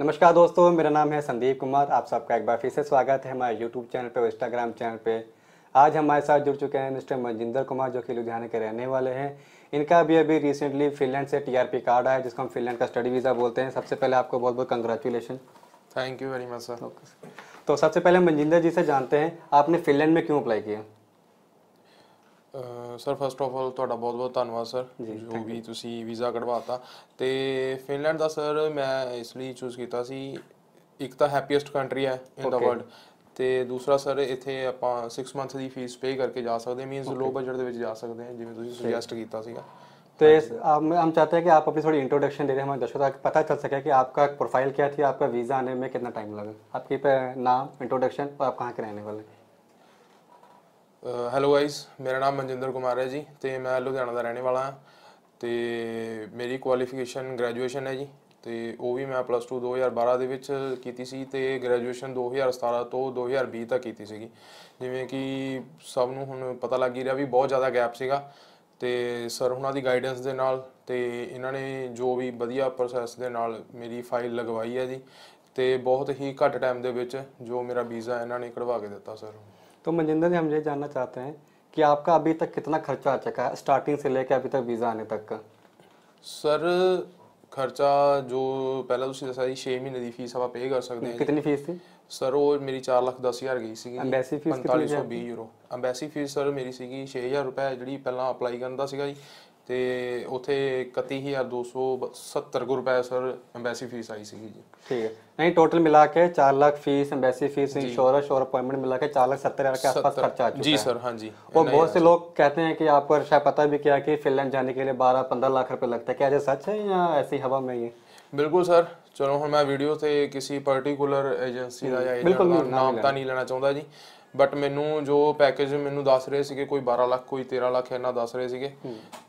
नमस्कार दोस्तों मेरा नाम है संदीप कुमार आप सबका एक बार फिर से स्वागत है हमारे यूट्यूब चैनल पे और इंस्टाग्राम चैनल पे आज हमारे साथ जुड़ चुके हैं मिस्टर मनजिंदर कुमार जो कि लुधियाना के रहने वाले हैं इनका अभी अभी रिसेंटली फिनलैंड से टीआरपी कार्ड आया जिसको हम फिनलैंड का स्टडी वीज़ा बोलते हैं सबसे पहले आपको बहुत बहुत congratulation thank you very much sir तो सबसे पहले मनजिंदर जी से जानते हैं आपने फिनलैंड में क्यों अप्लाई किया ਸਰ ਫਸਟ ਆਫ ਆਲ ਤੁਹਾਡਾ ਬਹੁਤ-ਬਹੁਤ ਧੰਨਵਾਦ ਸਰ ਜੋ ਵੀ ਤੁਸੀਂ ਵੀਜ਼ਾ ਕਢਵਾਤਾ ਤੇ ਫਿਨਲੈਂਡ ਦਾ ਸਰ ਮੈਂ ਇਸ ਲਈ ਚੂਜ਼ ਕੀਤਾ ਸੀ ਇੱਕ ਤਾਂ ਹੈਪੀਐਸਟ ਕੰਟਰੀ ਹੈ ਇਨ ਦਾ ਵਰਲਡ ਤੇ ਦੂਸਰਾ ਸਰ ਇੱਥੇ ਆਪਾਂ 6 ਮੰਥ ਦੀ ਫੀਸ ਪੇ ਕਰਕੇ ਜਾ ਸਕਦੇ ਮੀਨਸ ਲੋ ਬਜਟ ਦੇ ਵਿੱਚ ਜਾ ਸਕਦੇ ਹਾਂ ਜਿਵੇਂ ਤੁਸੀਂ ਸੁਜੈਸਟ ਕੀਤਾ ਸੀਗਾ ਤੇ ਅਸੀਂ ਅਸੀਂ ਚਾਹਤੇ ਹਾਂ ਕਿ ਆਪ ਆਪਣੀ ਥੋੜੀ ਇੰਟਰੋਡਕਸ਼ਨ ਦੇ ਦੇ हैं हमारे दर्शकों ਪਤਾ ਚੱਲ ਸਕੇ ਕਿ ਆਪਕਾ ਪ੍ਰੋਫਾਈਲ ਕੀ ਹੈ ਤੇ ਆਪਕਾ ਵੀਜ਼ਾ ਆਨੇ में ਕਿੰਨਾ ਟਾਈਮ लगा आपकी नाम ਨਾਮ ਇੰਟਰੋਡਕਸ਼ਨ ਆਪ ਕਹਾਂ ਕੇ रहने ਵਾਲੇ ਹੈਲੋ ਗਾਇਸ ਮੇਰਾ ਨਾਮ ਮਨਜਿੰਦਰ ਕੁਮਾਰ ਹੈ ਜੀ ਤੇ ਮੈਂ ਲੁਧਿਆਣਾ ਦਾ ਰਹਿਣੇ ਵਾਲਾ ਹਾਂ ਤੇ ਮੇਰੀ ਕੁਆਲੀਫਿਕੇਸ਼ਨ ਗ੍ਰੈਜੂਏਸ਼ਨ ਹੈ ਜੀ ਤੇ ਉਹ ਵੀ ਮੈਂ ਪਲੱਸ 2 2012 ਦੇ ਵਿੱਚ ਕੀਤੀ ਸੀ ਤੇ ਗ੍ਰੈਜੂਏਸ਼ਨ 2017 ਤੋਂ 2020 ਤੱਕ ਕੀਤੀ ਸੀਗੀ ਜਿਵੇਂ ਕਿ ਸਭ ਨੂੰ ਹੁਣ ਪਤਾ ਲੱਗ ਹੀ ਰਿਹਾ ਵੀ ਬਹੁਤ ਜ਼ਿਆਦਾ ਗੈਪ ਸੀਗਾ ਤੇ ਸਰ ਉਹਨਾਂ ਦੀ ਗਾਈਡੈਂਸ ਦੇ ਨਾਲ ਤੇ ਇਹਨਾਂ ਨੇ ਜੋ ਵੀ ਵਧੀਆ ਪ੍ਰੋਸੈਸ ਦੇ ਨਾਲ ਮੇਰੀ ਫਾਈਲ ਲਗਵਾਈ ਹੈ ਜੀ ਤੇ ਬਹੁਤ ਹੀ ਘੱਟ ਟਾਈਮ ਦੇ ਵਿੱਚ ਜੋ ਮੇਰਾ ਵੀਜ਼ਾ ਇਹਨਾਂ ਨੇ ਕਢਵਾ ਕੇ ਦਿੱਤਾ ਸਰ तो मनजिंदर जी हम ये जानना चाहते हैं कि आपका अभी तक कितना खर्चा आ चुका है स्टार्टिंग से लेकर अभी तक वीज़ा आने तक का सर खर्चा जो पहला तो सीधा छः महीने की फीस आप पे कर सकते हैं कितनी फीस थी सर वो मेरी चार लाख दस हज़ार गई सी ਅੰਬੈਸੀ ਫੀਸ ਕਿੰਨੀ 4520 यूरो अंबैसी फीस सर मेरी सी छः हज़ार ਜਿਹੜੀ जी पहला ਕਰਨ करता जी ਤੇ ਉਥੇ 31270 ਰੁਪਏ ਸਰ ਐਮਬੈਸੀ ਫੀਸ ਆਈ ਸੀ ਜੀ ਠੀਕ ਹੈ ਨਹੀਂ ਟੋਟਲ ਮਿਲਾ ਕੇ 4 lakh fees embassy fees insurance ਸ਼ੋਰ ਅਪਾਇੰਟਮੈਂਟ ਮਿਲਾ ਕੇ 4 ਲੱਖ 70 ਹਜ਼ਾਰ ਕੇ ਆਸ-ਪਾਸ ਖਰਚਾ ਆ ਚੁੱਕਾ ਜੀ ਸਰ ਹਾਂਜੀ ਉਹ ਬਹੁਤ ਸੇ ਲੋਕ ਕਹਤੇ ਹੈ ਕਿ ਆਪਰ ਸ਼ਾਇਦ ਪਤਾ ਵੀ ਕਿਹਾ ਕਿ ਫਿਨਲੈਂਡ ਜਾਣੇ ਕੇ ਲਈ 12-15 ਲੱਖ ਰੁਪਏ ਹੈ ਕਿ ਅਜੇ ਸੱਚ ਹੈ ਜਾਂ ਐਸੀ ਹਵਾ ਮੈਂ ਹੀ ਬਿਲਕੁਲ ਸਰ ਚਲੋ ਹੁਣ ਮੈਂ ਵੀਡੀਓ ਤੇ ਕਿਸੇ ਪਾਰਟਿਕੂਲਰ ਏਜੰਸੀ ਦਾ ਜਾਂ ਨਾਮ ਤਾਂ ਨਹੀਂ ਲੈਣਾ ਚਾਹੁੰਦਾ ਜੀ ਬਟ ਮੈਨੂੰ ਜੋ ਪੈਕੇਜ ਮੈਨੂੰ ਦੱਸ ਰਹੇ ਸੀਗੇ ਕੋਈ 12 ਲੱਖ ਕੋਈ 13 ਲੱਖ ਇਹਨਾਂ ਦੱਸ ਰਹੇ ਸੀਗੇ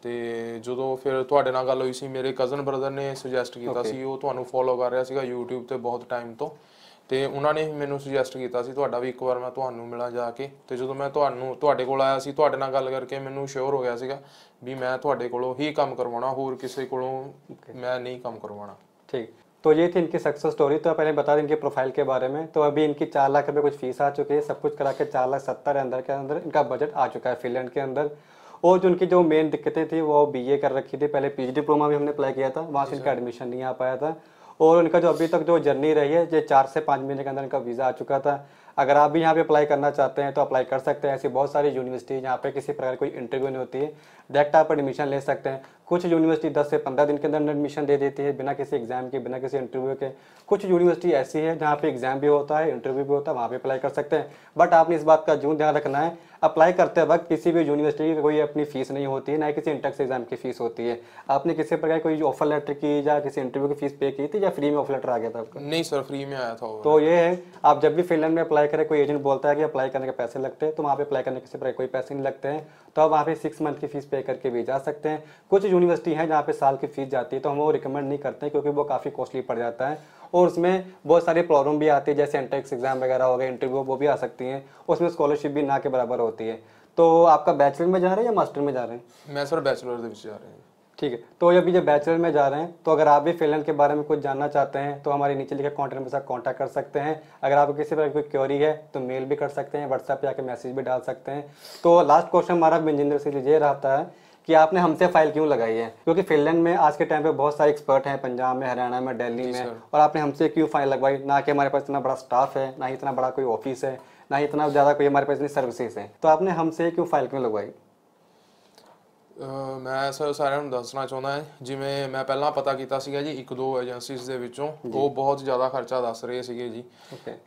ਤੇ ਜਦੋਂ ਫਿਰ ਤੁਹਾਡੇ ਨਾਲ ਗੱਲ ਹੋਈ ਸੀ ਮੇਰੇ ਕਜ਼ਨ ਬ੍ਰਦਰ ਨੇ ਸੁਜੈਸਟ ਕੀਤਾ ਸੀ ਉਹ ਤੁਹਾਨੂੰ ਫੋਲੋ ਕਰ ਰਿਹਾ ਸੀਗਾ YouTube ਤੇ ਬਹੁਤ ਟਾਈਮ ਤੋਂ ਤੇ ਉਹਨਾਂ ਨੇ ਮੈਨੂੰ ਸੁਜੈਸਟ ਕੀਤਾ ਸੀ ਤੁਹਾਡਾ ਵੀ ਇੱਕ ਵਾਰ ਮੈਂ ਤੁਹਾਨੂੰ ਮਿਲਾਂ ਜਾ ਕੇ ਤੇ ਜਦੋਂ ਮੈਂ ਤੁਹਾਨੂੰ ਤੁਹਾਡੇ ਕੋਲ ਆਇਆ ਸੀ ਤੁਹਾਡੇ ਨਾਲ ਗੱਲ ਕਰਕੇ ਮੈਨੂੰ ਸ਼ੋਰ ਹੋ ਗਿਆ ਸੀਗਾ ਵੀ ਮੈਂ ਤੁਹਾਡੇ ਕੋਲੋਂ ਹੀ ਕੰਮ ਕਰਵਾਉਣਾ ਹੋਰ ਕਿਸੇ ਕੋਲੋਂ ਮੈਂ ਨਹੀਂ ਕੰਮ ਕਰਵਾਉਣਾ ਠੀਕ तो ये थी इनकी सक्सेस स्टोरी तो पहले बता दें इनकी प्रोफाइल के बारे में तो अभी इनकी चार लाख रुपये कुछ फीस आ चुकी है सब कुछ करा के चार लाख सत्तर अंदर के अंदर इनका बजट आ चुका है फिनलैंड के अंदर और जो उनकी जो मेन दिक्कतें थी वो बी ए कर रखी थी पहले पी जी डिप्लोमा भी हमने अप्लाई किया था वहाँ से इनका एडमिशन नहीं आ पाया था और उनका जो अभी तक जो जर्नी रही है ये चार से पाँच महीने के अंदर इनका वीज़ा आ चुका था अगर आप भी यहाँ पे अप्लाई करना चाहते हैं तो अप्लाई कर सकते हैं ऐसी बहुत सारी यूनिवर्सिटी यहाँ पे किसी प्रकार कोई इंटरव्यू नहीं होती है डायरेक्ट आप एडमिशन ले सकते हैं कुछ यूनिवर्सिटी 10 से 15 दिन के अंदर एडमिशन दे देती है बिना किसी एग्जाम के बिना किसी इंटरव्यू के कुछ यूनिवर्सिटी ऐसी है जहाँ पे एग्जाम भी होता है इंटरव्यू भी होता है वहाँ पे अप्लाई कर सकते हैं बट आपने इस बात का जून ध्यान रखना है अप्लाई करते वक्त किसी भी यूनिवर्सिटी की कोई अपनी फीस नहीं होती है ना ही किसी इंटक्स एग्जाम की फीस होती है आपने किसी प्रकार कोई ऑफर लेटर की या किसी इंटरव्यू की फीस पे की थी या फ्री में ऑफर लेटर आ गया था आपका नहीं सर फ्री में आया था तो ये है आप जब भी फिनलैंड में अप्लाई करें कोई एजेंट बोलता है कि अप्लाई करने के पैसे लगते हैं तो वहाँ पे अप्लाई करने के कोई पैसे नहीं लगते हैं तो आप वहाँ पे सिक्स मंथ की फीस पे करके भी जा सकते हैं कुछ यूनिवर्सिटी है जहाँ पे साल की फीस जाती है तो हम वो रिकमेंड नहीं करते हैं क्योंकि वो काफ़ी कॉस्टली पड़ जाता है और उसमें बहुत सारे प्रॉब्लम भी आती है जैसे एंट्रेंस एग्जाम वगैरह हो गए इंटरव्यू वो भी आ सकती हैं उसमें स्कॉलरशिप भी ना के बराबर होती है तो आपका बैचलर में जा रहे हैं या मास्टर में जा रहे हैं मैं सर बैचलर में जा रहे हैं ठीक है तो अभी जब बैचलर में जा रहे हैं तो अगर आप भी फिलहाल के बारे में कुछ जानना चाहते हैं तो हमारे नीचे लिखे कॉन्टैक्ट के साथ कॉन्टैक्ट कर सकते हैं अगर आपको किसी प्रकार कोई क्योरी है तो मेल भी कर सकते हैं व्हाट्सएप पे आके मैसेज भी डाल सकते हैं तो लास्ट क्वेश्चन हमारा बिंजेंद्र सिंह जी रहता है कि आपने हमसे फाइल क्यों लगाई है क्योंकि फिनलैंड में आज के टाइम पे बहुत सारे एक्सपर्ट हैं पंजाब में हरियाणा में दिल्ली में और आपने हमसे क्यों फाइल लगवाई ना कि हमारे पास इतना बड़ा स्टाफ है ना ही इतना बड़ा कोई ऑफिस है ना ही इतना ज़्यादा कोई हमारे पास इतनी सर्विसेज है तो आपने हमसे क्यों फाइल क्यों लगवाई ਮੈਂ ਸਰ ਸਾਰਿਆਂ ਨੂੰ ਦੱਸਣਾ ਚਾਹੁੰਦਾ ਹਾਂ ਜਿਵੇਂ ਮੈਂ ਪਹਿਲਾਂ ਪਤਾ ਕੀਤਾ ਸੀਗਾ ਜੀ ਇੱਕ ਦੋ ਏਜੰਸੀਜ਼ ਦੇ ਵਿੱਚੋਂ ਉਹ ਬਹੁਤ ਜ਼ਿਆਦਾ ਖਰਚਾ ਦੱਸ ਰਹੇ ਸੀਗੇ ਜੀ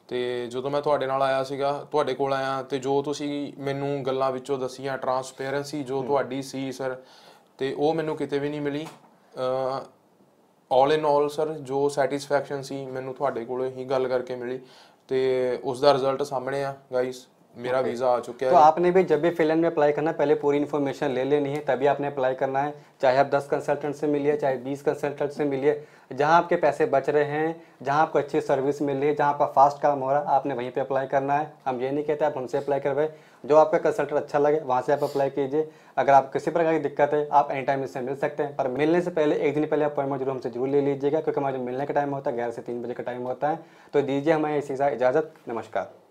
ਤੇ ਜਦੋਂ ਮੈਂ ਤੁਹਾਡੇ ਨਾਲ ਆਇਆ ਸੀਗਾ ਤੁਹਾਡੇ ਕੋਲ ਆਇਆ ਤੇ ਜੋ ਤੁਸੀਂ ਮੈਨੂੰ ਗੱਲਾਂ ਵਿੱਚੋਂ ਦਸੀਆਂ ਟਰਾਂਸਪੇਰੈਂਸੀ ਜੋ ਤੁਹਾਡੀ ਸੀ ਸਰ ਤੇ ਉਹ ਮੈਨੂੰ ਕਿਤੇ ਵੀ ਨਹੀਂ ਮਿਲੀ ਆਲ ਇਨ ਆਲ ਸਰ ਜੋ ਸੈਟੀਸਫੈਕਸ਼ਨ ਸੀ ਮੈਨੂੰ ਤੁਹਾਡੇ ਕੋਲੋਂ ਹੀ ਗੱਲ ਕਰਕੇ ਮਿਲੀ ਤੇ ਉਸ ਦਾ ਰਿਜ਼ਲਟ ਸਾਹਮਣੇ ਆ ਗਾਇਸ मेरा वीज़ा आ चुका तो है तो आपने भी जब भी फिलहाल में अप्लाई करना पहले पूरी इन्फॉर्मेशन ले लेनी है तभी आपने अप्लाई करना है चाहे आप दस कंसल्टेंट से मिलिए चाहे बीस कंसल्टेंट से मिलिए जहाँ आपके पैसे बच रहे हैं जहाँ आपको अच्छी सर्विस मिल रही है जहाँ आपका फास्ट काम हो रहा है आपने वहीं पर अप्लाई करना है हम ये नहीं कहते आप हमसे अप्लाई करवाए जो आपका कंसल्टेंट अच्छा लगे वहाँ से आप अप्लाई कीजिए अगर आप किसी प्रकार की दिक्कत है आप एनी टाइम इससे मिल सकते हैं पर मिलने से पहले एक दिन पहले अपॉइंटमेंट जरूर हमसे जरूर ले लीजिएगा क्योंकि हमारे मिलने का टाइम होता है ग्यारह से तीन बजे का टाइम होता है तो दीजिए हमें इसी इजाज़त नमस्कार